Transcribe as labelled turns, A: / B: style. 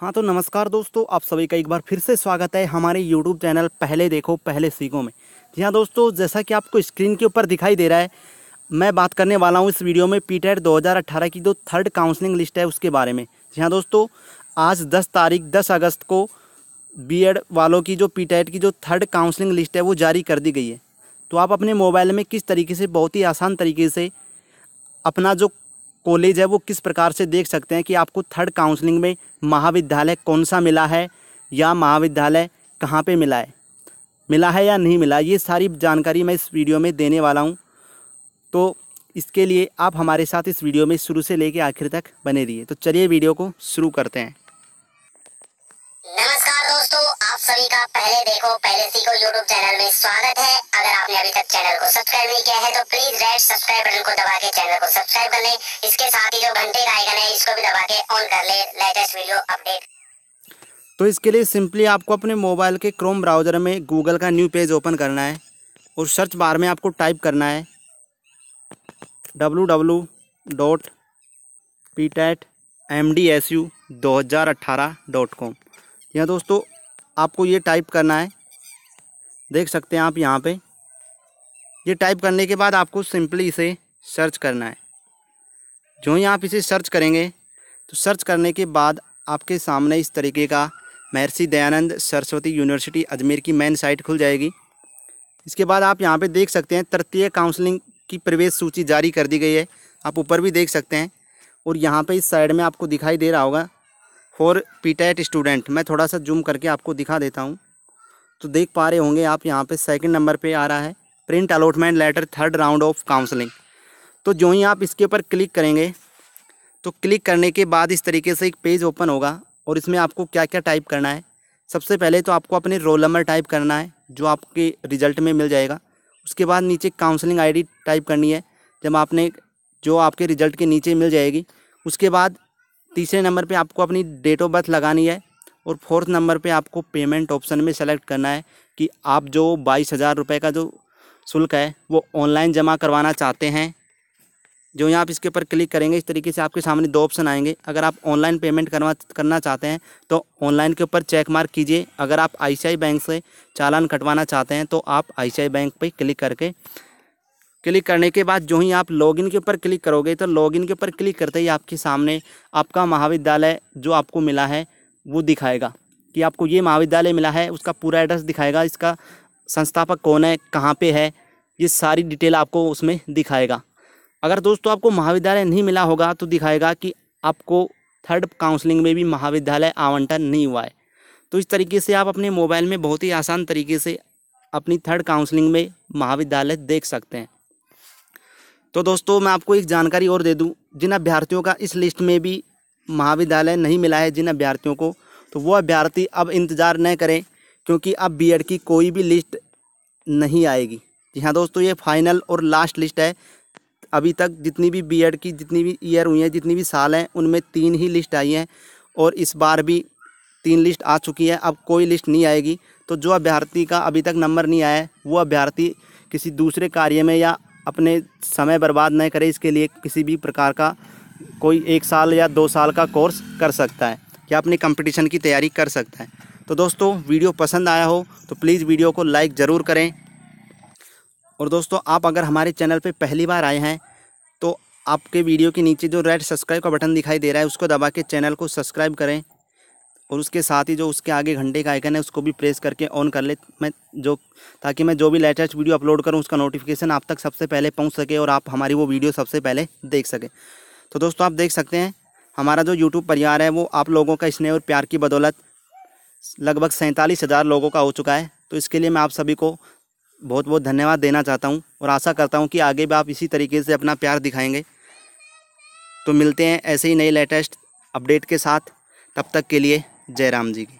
A: हाँ तो नमस्कार दोस्तों आप सभी का एक बार फिर से स्वागत है हमारे YouTube चैनल पहले देखो पहले सीखो में जी हाँ दोस्तों जैसा कि आपको स्क्रीन के ऊपर दिखाई दे रहा है मैं बात करने वाला हूँ इस वीडियो में पी टेट e दो की जो थर्ड काउंसलिंग लिस्ट है उसके बारे में जी हाँ दोस्तों आज दस तारीख दस अगस्त को बी वालों की जो पी e की जो थर्ड काउंसलिंग लिस्ट है वो जारी कर दी गई है तो आप अपने मोबाइल में किस तरीके से बहुत ही आसान तरीके से अपना जो कॉलेज है वो किस प्रकार से देख सकते हैं कि आपको थर्ड काउंसलिंग में महाविद्यालय कौन सा मिला है या महाविद्यालय कहाँ पे मिला है मिला है या नहीं मिला ये सारी जानकारी मैं इस वीडियो में देने वाला हूँ तो इसके लिए आप हमारे साथ इस वीडियो में शुरू से लेकर आखिर तक बने रहिए तो चलिए वीडियो को शुरू करते हैं नमस्कार दोस्तों आप सभी का पहले देखो पहले सीखो यूट्यूब चैनल में स्वागत है अभी तक चैनल को सब्सक्राइब नहीं किया है तो प्लीज रेड सब्सक्राइब बटन को दबा के चैनल को सब्सक्राइब कर ले इसके साथ ही जो घंटे का आइकन है इसको भी दबा के ऑन कर ले लेटेस्ट वीडियो अपडेट तो इसके लिए सिंपली आपको अपने मोबाइल के क्रोम ब्राउज़र में गूगल का न्यू पेज ओपन करना है और सर्च बार में आपको टाइप करना है W W dot P TET M D S U दो हज़ार अट्ठारह डॉट कॉम यहाँ दोस्तों आपको ये टाइप करना है देख सकते हैं आप यहाँ पे ये टाइप करने के बाद आपको सिंपली इसे सर्च करना है जो ही आप इसे सर्च करेंगे तो सर्च करने के बाद आपके सामने इस तरीके का महर्षि दयानंद सरस्वती यूनिवर्सिटी अजमेर की मेन साइट खुल जाएगी इसके बाद आप यहाँ पे देख सकते हैं तृतीय काउंसलिंग की प्रवेश सूची जारी कर दी गई है आप ऊपर भी देख सकते हैं और यहाँ पे इस साइड में आपको दिखाई दे रहा होगा फॉर पीटेट स्टूडेंट मैं थोड़ा सा जूम करके आपको दिखा देता हूँ तो देख पा रहे होंगे आप यहाँ पे सेकंड नंबर पे आ रहा है print allotment letter third round of counselling तो जो ही आप इसके ऊपर क्लिक करेंगे तो क्लिक करने के बाद इस तरीके से एक पेज ओपन होगा और इसमें आपको क्या क्या टाइप करना है सबसे पहले तो आपको अपने रोल नंबर टाइप करना है जो आपके रिजल्ट में मिल जाएगा उसके बाद नीचे काउंसलिंग आईडी टाइप करनी है जब आपने जो आपके रिजल्ट के नीचे मिल जाएगी उसके बाद तीसरे नंबर पे आपको अपनी डेट ऑफ बर्थ लगानी है और फोर्थ नंबर पे आपको पेमेंट ऑप्शन में सेलेक्ट करना है कि आप जो बाईस हज़ार रुपये का जो शुल्क है वो ऑनलाइन जमा करवाना चाहते हैं जो यहाँ आप इसके ऊपर क्लिक करेंगे इस तरीके से आपके सामने दो ऑप्शन आएंगे अगर आप ऑनलाइन पेमेंट करवा करना चाहते हैं तो ऑनलाइन के ऊपर चेक मार्क कीजिए अगर आप आई बैंक से चालान कटवाना चाहते हैं तो आप आई बैंक पर क्लिक करके क्लिक करने के बाद जो ही आप लॉगिन के ऊपर क्लिक करोगे तो लॉगिन के ऊपर क्लिक करते ही आपके सामने आपका महाविद्यालय जो आपको मिला है वो दिखाएगा कि आपको ये महाविद्यालय मिला है उसका पूरा एड्रेस दिखाएगा इसका संस्थापक कौन है कहाँ पे है ये सारी डिटेल आपको उसमें दिखाएगा अगर दोस्तों आपको महाविद्यालय नहीं मिला होगा तो दिखाएगा कि आपको थर्ड काउंसलिंग में भी महाविद्यालय आवंटन नहीं हुआ है तो इस तरीके से आप अपने मोबाइल में बहुत ही आसान तरीके से अपनी थर्ड काउंसलिंग में महाविद्यालय देख सकते हैं तो दोस्तों मैं आपको एक जानकारी और दे दूं जिन अभ्यर्थियों का इस लिस्ट में भी महाविद्यालय नहीं मिला है जिन अभ्यर्थियों को तो वो अभ्यर्थी अब इंतज़ार न करें क्योंकि अब बीएड की कोई भी लिस्ट नहीं आएगी जी हाँ दोस्तों ये फाइनल और लास्ट लिस्ट है अभी तक जितनी भी बीएड की जितनी भी ईयर हुई हैं जितनी भी साल हैं उनमें तीन ही लिस्ट आई हैं और इस बार भी तीन लिस्ट आ चुकी है अब कोई लिस्ट नहीं आएगी तो जो अभ्यर्थी का अभी तक नंबर नहीं आया है वो अभ्यर्थी किसी दूसरे कार्य में या अपने समय बर्बाद न करे इसके लिए किसी भी प्रकार का कोई एक साल या दो साल का कोर्स कर सकता है या अपने कंपटीशन की तैयारी कर सकता है तो दोस्तों वीडियो पसंद आया हो तो प्लीज़ वीडियो को लाइक ज़रूर करें और दोस्तों आप अगर हमारे चैनल पर पहली बार आए हैं तो आपके वीडियो के नीचे जो रेड सब्सक्राइब का बटन दिखाई दे रहा है उसको दबा के चैनल को सब्सक्राइब करें और उसके साथ ही जो उसके आगे घंटे का आइकन है उसको भी प्रेस करके ऑन कर ले मैं जो ताकि मैं जो भी लेटेस्ट वीडियो अपलोड करूं उसका नोटिफिकेशन आप तक सबसे पहले पहुंच सके और आप हमारी वो वीडियो सबसे पहले देख सकें तो दोस्तों आप देख सकते हैं हमारा जो यूट्यूब परिवार है वो आप लोगों का स्नेह और प्यार की बदौलत लगभग सैंतालीस हज़ार लोगों का हो चुका है तो इसके लिए मैं आप सभी को बहुत बहुत धन्यवाद देना चाहता हूँ और आशा करता हूँ कि आगे भी आप इसी तरीके से अपना प्यार दिखाएंगे तो मिलते हैं ऐसे ही नए लेटेस्ट अपडेट के साथ तब तक के लिए जय राम जी की